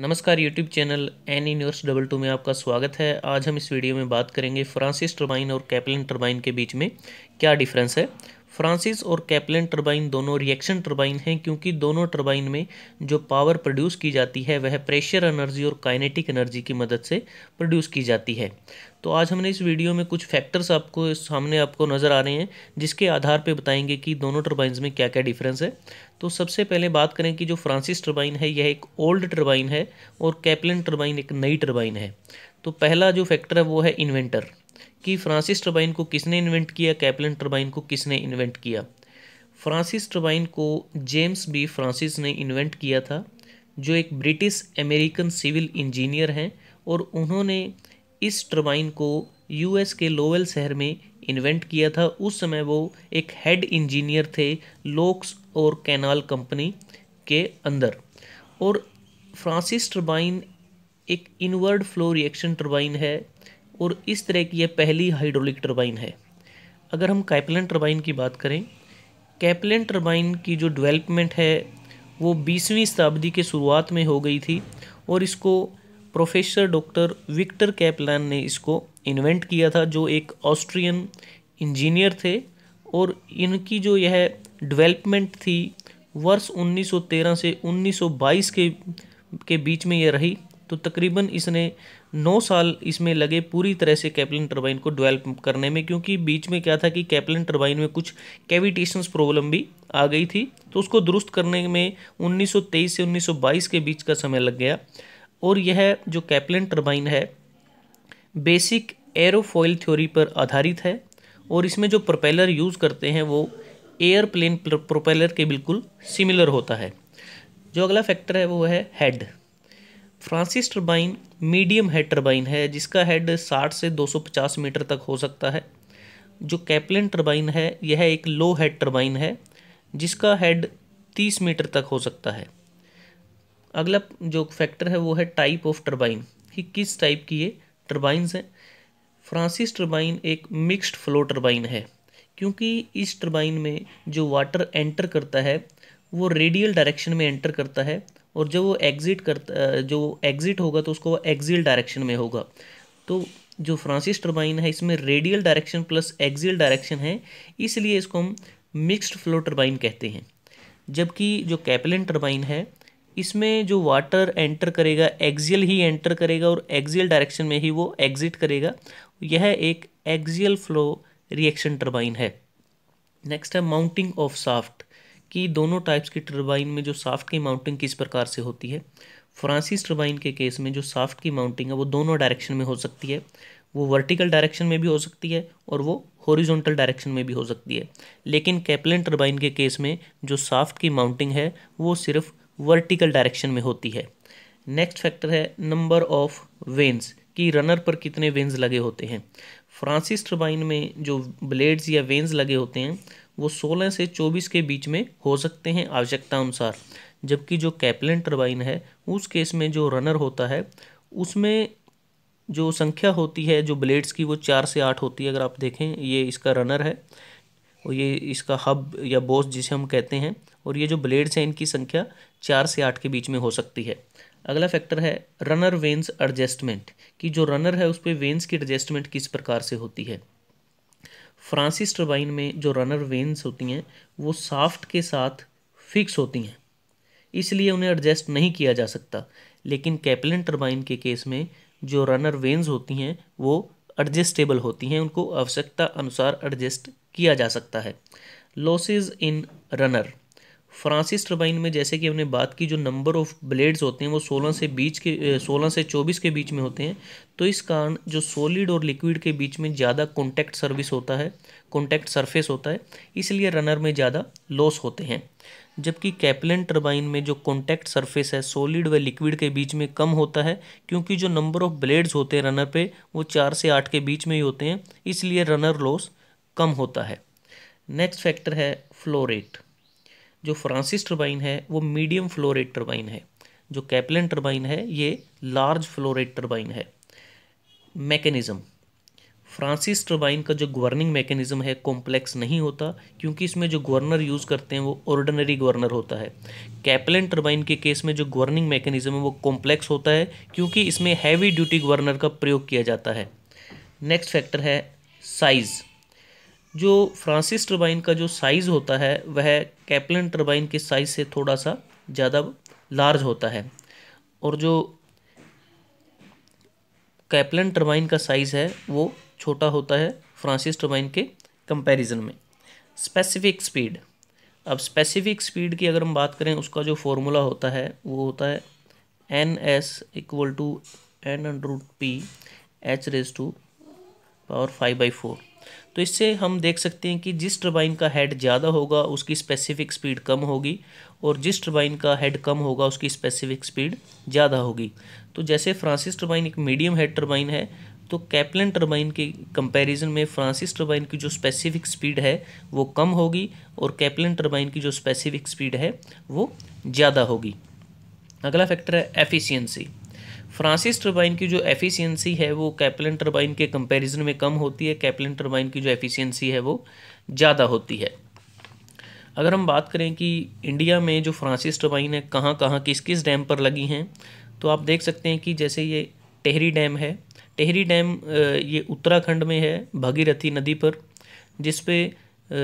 नमस्कार YouTube channel N universe double two में आपका स्वागत है आज हम इस वीडियो में बात करेंगे फ्रांसिस टर्बाइन और कैपलिन टर्बाइन के बीच में क्या डिफरेंस है फ्रांसिस और कैपलिन टर्बाइन दोनों रिएक्शन टर्बाइन हैं क्योंकि दोनों टर्बाइन में जो पावर प्रोड्यूस की जाती है वह प्रेशर एनर्जी और काइनेटिक एनर्जी की मदद से प्रोड्यूस की जाती है तो आज हमने इस वीडियो में कुछ फैक्टर्स आपको सामने आपको नज़र आ रहे हैं जिसके आधार पर बताएंगे कि दोनों टर्बाइंस में क्या क्या डिफरेंस है तो सबसे पहले बात करें कि जो फ्रांसिस टर्बाइन है यह एक ओल्ड टर्बाइन है और कैपलिन टर्बाइन एक नई टर्बाइन है तो पहला जो फैक्टर है वो है इन्वेंटर कि फ्रांसिस टर्बाइन को किसने इन्वेंट किया कैपलन टर्बाइन को किसने इन्वेंट किया फ्रांसिस टर्बाइन को जेम्स बी फ्रांसिस ने इन्वेंट किया था जो एक ब्रिटिश अमेरिकन सिविल इंजीनियर हैं और उन्होंने इस टर्बाइन को यूएस के लोवेल शहर में इन्वेंट किया था उस समय वो एक हेड इंजीनियर थे लोक्स और कैनाल कंपनी के अंदर और फ्रांसिस टर्बाइन एक इनवर्ड फ्लो रिएक्शन टर्बाइन है और इस तरह की यह पहली हाइड्रोलिक टर्बाइन है अगर हम कैपलन टर्बाइन की बात करें कैपलन टर्बाइन की जो डेवलपमेंट है वो बीसवीं शताब्दी के शुरुआत में हो गई थी और इसको प्रोफेसर डॉक्टर विक्टर कैपलान ने इसको इन्वेंट किया था जो एक ऑस्ट्रियन इंजीनियर थे और इनकी जो यह डेवलपमेंट थी वर्ष 1913 से 1922 के के बीच में यह रही तो तकरीबन इसने नौ साल इसमें लगे पूरी तरह से कैपलिन टर्बाइन को डेवलप करने में क्योंकि बीच में क्या था कि कैपलिन टर्बाइन में कुछ कैविटेशंस प्रॉब्लम भी आ गई थी तो उसको दुरुस्त करने में 1923 से 1922 के बीच का समय लग गया और यह जो कैपलिन टर्बाइन है बेसिक एरोफॉइल थ्योरी पर आधारित है और इसमें जो प्रोपेलर यूज़ करते हैं वो एयरप्लेन प्रोपेलर के बिल्कुल सिमिलर होता है जो अगला फैक्टर है वो है head Francis turbine medium head turbine है जिसका हेड 60 से 250 मीटर तक हो सकता है जो कैपलिन टर्बाइन है यह एक लो हेड टर्बाइन है जिसका हेड 30 मीटर तक हो सकता है अगला जो फैक्टर है वो है टाइप ऑफ टर्बाइन कि किस टाइप की ये टर्बाइंस हैं फ्रांसिस टर्बाइन एक मिक्स्ड फ्लो टर्बाइन है क्योंकि इस टर्बाइन में जो वाटर एंटर करता है वो रेडियल डायरेक्शन में एंटर करता है और जब वो एग्ज़िट कर जो एग्ज़िट होगा तो उसको एग्जिल डायरेक्शन में होगा तो जो फ्रांसिस टर्बाइन है इसमें radial direction plus axial direction है इसलिए इसको हम मिक्स्ड फ्लो टर्बाइन कहते हैं जबकि जो कैपलिन टर्बाइन है इसमें जो वाटर एंटर करेगा एग्जियल ही एंटर करेगा और एग्जियल डायरेक्शन में ही वो एग्ज़िट करेगा यह एक एग्जियल फ्लो रिएक्शन टर्बाइन है नेक्स्ट है माउंटिंग ऑफ साफ्ट कि दोनों टाइप्स की टर्बाइन में जो साफ्ट की माउंटिंग किस प्रकार से होती है फ्रांसिस टर्बाइन के केस में जो साफ्ट की माउंटिंग है वो दोनों डायरेक्शन में हो सकती है वो वर्टिकल डायरेक्शन में भी हो सकती है और वो हॉरिजॉन्टल डायरेक्शन में भी हो सकती है लेकिन कैपलिन टर्बाइन के केस में जो साफ्ट की माउंटिंग है वो सिर्फ वर्टिकल डायरेक्शन में होती है नेक्स्ट फैक्टर है नंबर ऑफ वेंस कि रनर पर कितने वेंस लगे होते हैं फ्रांसिस टर्बाइन में जो ब्लेड्स या वेंस लगे होते हैं वो 16 से 24 के बीच में हो सकते हैं आवश्यकता अनुसार जबकि जो कैपलन टर्बाइन है उस केस में जो रनर होता है उसमें जो संख्या होती है जो ब्लेड्स की वो चार से आठ होती है अगर आप देखें ये इसका रनर है और ये इसका हब या बोस जिसे हम कहते हैं और ये जो ब्लेड्स हैं इनकी संख्या चार से आठ के बीच में हो सकती है अगला फैक्टर है रनर वेंस एडजस्टमेंट कि जो रनर है उस पर वेंस की एडजस्टमेंट किस प्रकार से होती है फ्रांसिस टर्बाइन में जो रनर वेन्स होती हैं वो साफ्ट के साथ फिक्स होती हैं इसलिए उन्हें एडजस्ट नहीं किया जा सकता लेकिन कैपलिन टर्बाइन के केस में जो रनर वेन्स होती हैं वो एडजस्टेबल होती हैं उनको आवश्यकता अनुसार एडजस्ट किया जा सकता है losses in runner Francis turbine में जैसे कि हमने बात की जो नंबर ऑफ ब्लेड्स होते हैं वो सोलह से बीच के सोलह से चौबीस के बीच में होते हैं तो इस कारण जो सॉलिड और लिक्विड के बीच में ज़्यादा कॉन्टैक्ट सर्विस होता है कॉन्टैक्ट सरफेस होता है इसलिए रनर में ज़्यादा लॉस होते हैं जबकि कैपलन टर्बाइन में जो कॉन्टैक्ट सर्फेस है सॉलिड व लिक्विड के बीच में कम होता है क्योंकि जो नंबर ऑफ ब्लेड्स होते हैं रनर पर वो चार से आठ के बीच में ही होते हैं इसलिए रनर लॉस कम होता है नेक्स्ट फैक्टर है फ्लोरेट जो फ्रांसिस टर्बाइन है वो मीडियम फ्लो रेट टर्बाइन है जो कैपलन टर्बाइन है ये लार्ज फ्लो रेट टर्बाइन है मैकेनिज़्म फ्रांसिस टर्बाइन का जो गवर्निंग मैकेनिज़्म है कॉम्प्लेक्स नहीं होता क्योंकि इसमें जो गवर्नर यूज़ करते हैं वो ऑर्डनरी गवर्नर होता है कैपलन टर्बाइन के केस में जो गवर्निंग मैकेनिज़्म है वो कॉम्प्लेक्स होता है क्योंकि इसमें हैवी ड्यूटी गवर्नर का प्रयोग किया जाता है नेक्स्ट फैक्टर है साइज़ जो फ्रांसिस टर्बाइन का जो साइज़ होता है वह कैपलन टर्बाइन के साइज़ से थोड़ा सा ज़्यादा लार्ज होता है और जो कैपलन टर्बाइन का साइज़ है वो छोटा होता है फ्रांसिस टर्बाइन के कंपैरिजन में स्पेसिफिक स्पीड अब स्पेसिफिक स्पीड की अगर हम बात करें उसका जो फॉर्मूला होता है वो होता है N S equal to N under root P H raise to power five by four तो इससे हम देख सकते हैं कि जिस टर्बाइन का हेड ज़्यादा होगा उसकी स्पेसिफिक स्पीड कम होगी और जिस टर्बाइन का हेड कम होगा उसकी स्पेसिफिक स्पीड ज़्यादा होगी तो जैसे फ्रांसिस टर्बाइन एक मीडियम हेड टर्बाइन है तो कैपलन टर्बाइन के कंपैरिजन में फ्रांसिस टर्बाइन की जो स्पेसिफिक स्पीड है वो कम होगी और कैपलन टर्बाइन की जो स्पेसिफिक स्पीड है वो ज़्यादा होगी अगला फैक्टर है एफिशियंसी फ्रांसिस टर्बाइन की जो एफिशिएंसी है वो कैपलन टर्बाइन के कंपैरिजन में कम होती है कैपलन टर्बाइन की जो एफिशिएंसी है वो ज़्यादा होती है अगर हम बात करें कि इंडिया में जो फ्रांसिस टर्बाइन है कहाँ कहाँ किस किस डैम पर लगी हैं तो आप देख सकते हैं कि जैसे ये टेहरी डैम है टेहरी डैम ये उत्तराखंड में है भगीरथी नदी पर जिस पर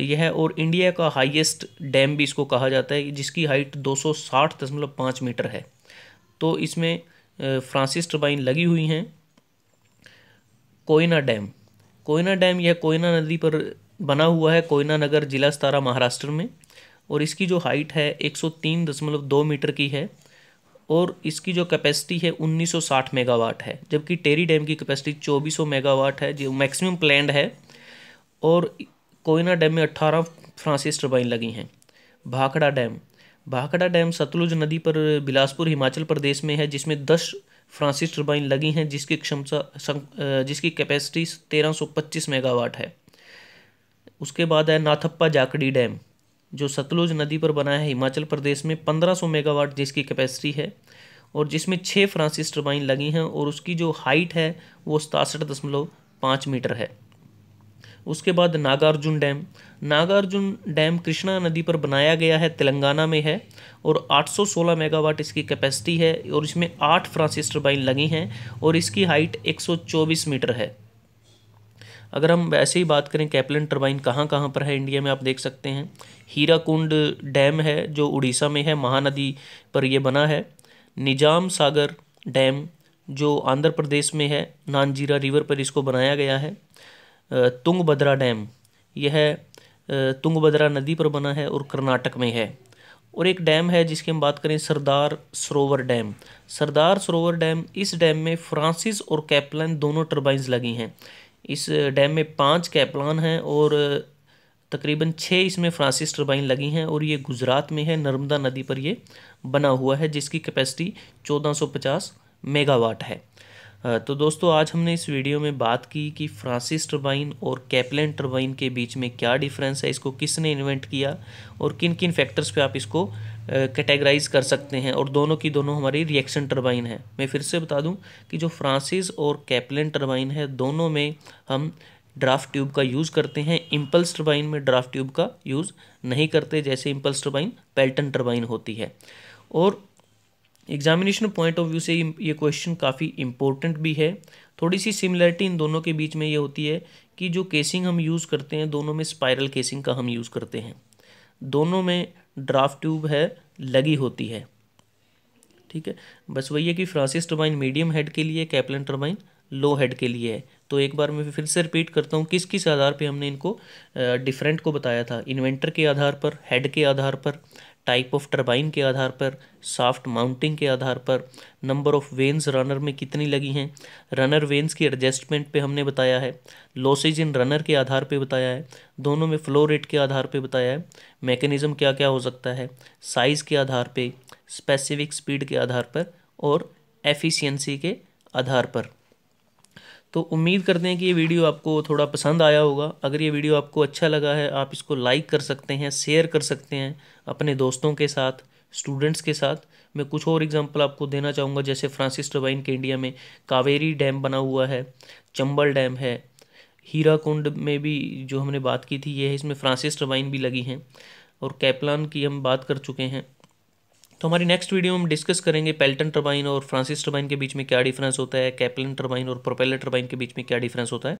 यह है और इंडिया का हाईएस्ट डैम भी इसको कहा जाता है जिसकी हाइट दो मीटर है तो इसमें फ्रांसिस टर्बाइन लगी हुई हैं कोयना डैम कोयना डैम यह कोयना नदी पर बना हुआ है कोयना नगर जिला सतारा महाराष्ट्र में और इसकी जो हाइट है एक सौ तीन दशमलव दो मीटर की है और इसकी जो कैपेसिटी है 1960 मेगावाट है जबकि टेरी डैम की कैपेसिटी 2400 मेगावाट है जो मैक्सिमम प्लैंड है और कोयना डैम में 18 फ्रांसिस टर्बाइन लगी हैं भाखड़ा डैम भाखड़ा डैम सतलुज नदी पर बिलासपुर हिमाचल प्रदेश में है जिसमें दस फ्रांसिस टर्बाइन लगी हैं जिसकी क्षमता जिसकी कैपेसिटी तेरह सौ पच्चीस मेगावाट है उसके बाद है नाथप्पा जाकड़ी डैम जो सतलुज नदी पर बना है हिमाचल प्रदेश में पंद्रह सौ मेगावाट जिसकी कैपेसिटी है और जिसमें छः फ्रांसिस टर्बाइन लगी हैं और उसकी जो हाइट है वो सतासठ दशमलव पाँच मीटर है उसके बाद नागार्जुन डैम नागार्जुन डैम कृष्णा नदी पर बनाया गया है तेलंगाना में है और 816 मेगावाट इसकी कैपेसिटी है और इसमें आठ फ्रांसिस टर्बाइन लगी हैं और इसकी हाइट 124 मीटर है अगर हम वैसे ही बात करें कैपलन टर्बाइन कहाँ कहाँ पर है इंडिया में आप देख सकते हैं हीराकुंड डैम है जो उड़ीसा में है महानदी पर यह बना है निजाम सागर डैम जो आंध्र प्रदेश में है नानजीरा रिवर पर इसको बनाया गया है तुंगभद्रा डैम यह तुंगभद्रा नदी पर बना है और कर्नाटक में है और एक डैम है जिसकी हम बात करें सरदार सरोवर डैम सरदार सरोवर डैम इस डैम में फ्रांसिस और कैपलान दोनों टर्बाइंस लगी हैं इस डैम में पांच कैपलान हैं और तकरीबन छः इसमें फ्रांसिस टर्बाइन लगी हैं और ये गुजरात में है नर्मदा नदी पर ये बना हुआ है जिसकी कैपेसिटी चौदह मेगावाट है तो दोस्तों आज हमने इस वीडियो में बात की कि फ्रांसिस टर्बाइन और कैपलेन टर्बाइन के बीच में क्या डिफरेंस है इसको किसने इन्वेंट किया और किन किन फैक्टर्स पे आप इसको कैटेगराइज कर सकते हैं और दोनों की दोनों हमारी रिएक्शन टर्बाइन है मैं फिर से बता दूं कि जो फ्रांसिस और कैपलन टर्बाइन है दोनों में हम ड्राफ्ट ट्यूब का यूज़ करते हैं इम्पल्स टर्बाइन में ड्राफ्ट ट्यूब का यूज़ नहीं करते जैसे इम्पल्स टर्बाइन पेल्टन टर्बाइन होती है और एग्जामिनेशन पॉइंट ऑफ व्यू से ये क्वेश्चन काफ़ी इम्पोर्टेंट भी है थोड़ी सी सिमिलरिटी इन दोनों के बीच में ये होती है कि जो केसिंग हम यूज़ करते हैं दोनों में स्पायरल केसिंग का हम यूज़ करते हैं दोनों में ड्राफ्ट ट्यूब है लगी होती है ठीक है बस वही है कि फ्रांसिस टर्बाइन मीडियम हेड के लिए कैपलन टर्बाइन लो हेड के लिए है तो एक बार मैं फिर से रिपीट करता हूँ किस किस आधार पे हमने इनको डिफरेंट को बताया था इन्वेंटर के आधार पर हेड के आधार पर टाइप ऑफ टर्बाइन के आधार पर साफ्ट माउंटिंग के आधार पर नंबर ऑफ वेंस रनर में कितनी लगी हैं रनर वेंस की एडजस्टमेंट पे हमने बताया है लॉसेज इन रनर के आधार पे बताया है दोनों में फ्लो रेट के आधार पे बताया है मैकेनिज़्म क्या क्या हो सकता है साइज़ के आधार पे स्पेसिफिक स्पीड के आधार पर और एफिशियंसी के आधार पर तो उम्मीद करते हैं कि ये वीडियो आपको थोड़ा पसंद आया होगा अगर ये वीडियो आपको अच्छा लगा है आप इसको लाइक कर सकते हैं शेयर कर सकते हैं अपने दोस्तों के साथ स्टूडेंट्स के साथ मैं कुछ और एग्जांपल आपको देना चाहूँगा जैसे फ्रांसिस टर्बाइन के इंडिया में कावेरी डैम बना हुआ है चंबल डैम है हीरा कुंड में भी जो हमने बात की थी ये है इसमें फ्रांसिस टर्बाइन भी लगी हैं और कैपलान की हम बात कर चुके हैं तो हमारी नेक्स्ट वीडियो में हम डिस्कस करेंगे पेल्टन टर्बाइन और फ्रांसिस टर्बाइन के बीच में क्या डिफरेंस होता है कैपलन टर्बाइन और प्रोपेलर टर्बाइन के बीच में क्या डिफरेंस होता है